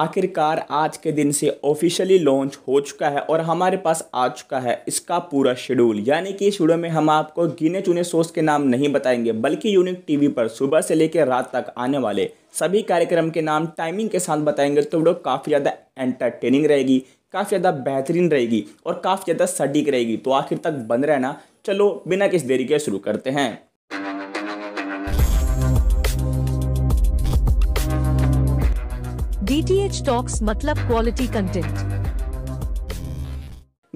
आखिरकार आज के दिन से ऑफिशियली लॉन्च हो चुका है और हमारे पास आ चुका है इसका पूरा शेड्यूल यानी कि इस वीडियो में हम आपको गिने चुने सोर्स के नाम नहीं बताएंगे बल्कि यूनिक टीवी पर सुबह से लेकर रात तक आने वाले सभी कार्यक्रम के नाम टाइमिंग के साथ बताएंगे तो वीडियो काफ़ी ज़्यादा एंटरटेनिंग रहेगी काफ़ी ज़्यादा बेहतरीन रहेगी और काफ़ी ज़्यादा सटीक रहेगी तो आखिर तक बंद रहना चलो बिना किस देरी के शुरू करते हैं डीटीएच टॉक्स मतलब क्वालिटी कंटेंट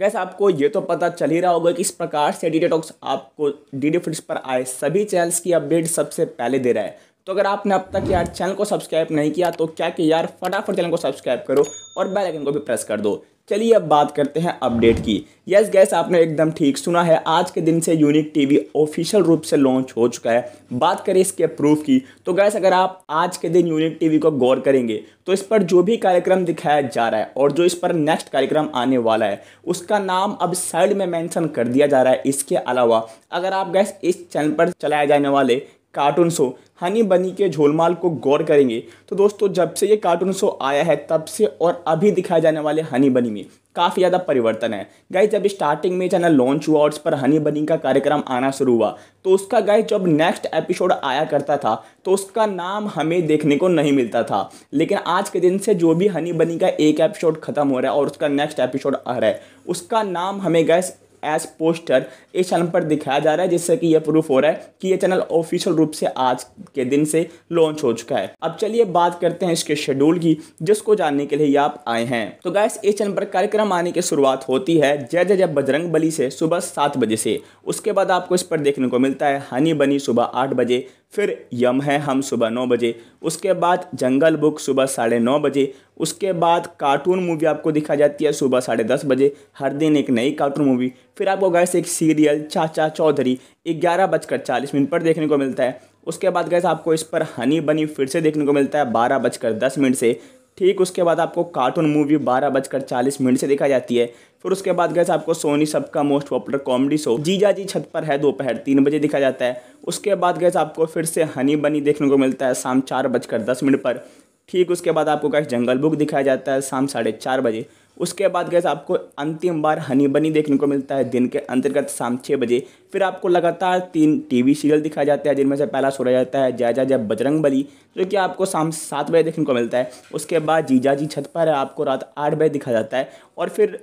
गैस आपको ये तो पता चल ही रहा होगा कि इस प्रकार से डी टॉक्स आपको डी डी पर आए सभी चैनल्स की अपडेट सबसे पहले दे रहा है तो अगर आपने अब तक यार चैनल को सब्सक्राइब नहीं किया तो क्या कि यार फटाफट चैनल को सब्सक्राइब करो और बेल आइकन को भी प्रेस कर दो चलिए अब बात करते हैं अपडेट की यस गैस आपने एकदम ठीक सुना है आज के दिन से यूनिक टीवी ऑफिशियल रूप से लॉन्च हो चुका है बात करें इसके प्रूफ की तो गैस अगर आप आज के दिन यूनिक टीवी को गौर करेंगे तो इस पर जो भी कार्यक्रम दिखाया जा रहा है और जो इस पर नेक्स्ट कार्यक्रम आने वाला है उसका नाम अब साइड में मैंशन कर दिया जा रहा है इसके अलावा अगर आप गैस इस चैनल पर चलाए जाने वाले कार्टून शो हनी बनी के झोलमाल को गौर करेंगे तो दोस्तों जब से ये कार्टून शो आया है तब से और अभी दिखाए जाने वाले हनी बनी में काफ़ी ज़्यादा परिवर्तन है गाय जब स्टार्टिंग में चैनल लॉन्च हुआ और उस पर हनी बनी का कार्यक्रम आना शुरू हुआ तो उसका गाय जब नेक्स्ट एपिसोड आया करता था तो उसका नाम हमें देखने को नहीं मिलता था लेकिन आज के दिन से जो भी हनी बनी का एक एपिसोड खत्म हो रहा है और उसका नेक्स्ट एपिसोड आ रहा है उसका नाम हमें गैस एज पोस्टर इस चैनल पर दिखाया जा रहा है जिससे कि यह प्रूफ हो रहा है कि यह चैनल ऑफिशियल रूप से आज के दिन से लॉन्च हो चुका है अब चलिए बात करते हैं इसके शेड्यूल की जिसको जानने के लिए आप आए हैं तो गैस इस चैनल पर कार्यक्रम आने की शुरुआत होती है जय जय जय बजरंग बली से सुबह सात बजे से उसके बाद आपको इस पर देखने को मिलता है हनी बनी सुबह आठ बजे फिर यम है हम सुबह नौ बजे उसके बाद जंगल बुक सुबह साढ़े नौ बजे उसके बाद कार्टून मूवी आपको दिखा जाती है सुबह साढ़े दस बजे हर दिन एक नई कार्टून मूवी फिर आपको गैस एक सीरियल चाचा चौधरी ग्यारह बजकर चालीस मिनट पर देखने को मिलता है उसके बाद गैस आपको इस पर हनी बनी फिर से देखने को मिलता है बारह बजकर दस मिनट से ठीक उसके बाद आपको कार्टून मूवी बारह बजकर चालीस मिनट से दिखाई जाती है फिर उसके बाद गैस आपको सोनी सबका मोस्ट पॉपुलर कॉमेडी शो जीजा जी छत पर है दोपहर तीन बजे दिखा जाता है उसके बाद गैस आपको फिर से हनी बनी देखने को मिलता है शाम चार बजकर दस मिनट पर ठीक उसके बाद आपको कैसे जंगल बुक दिखाया जाता है शाम साढ़े चार बजे उसके बाद कैसे आपको अंतिम बार हनी बनी देखने को मिलता है दिन के अंतर्गत शाम छः बजे फिर आपको लगातार तीन टीवी सीरियल दिखाया जाता है जिनमें से पहला सोरा जाता है जय जय बजरंग बली जो कि आपको शाम सात बजे देखने को मिलता है उसके बाद जीजा जी छत पर है आपको रात आठ बजे दिखाया जाता है और फिर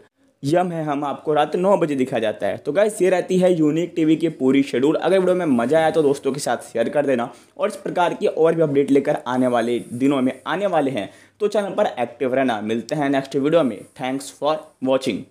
यम है हम आपको रात नौ बजे दिखा जाता है तो गैस ये रहती है यूनिक टीवी की पूरी शेड्यूल अगर वीडियो में मज़ा आया तो दोस्तों के साथ शेयर कर देना और इस प्रकार की और भी अपडेट लेकर आने वाले दिनों में आने वाले हैं तो चैनल पर एक्टिव रहना मिलते हैं नेक्स्ट वीडियो में थैंक्स फॉर वॉचिंग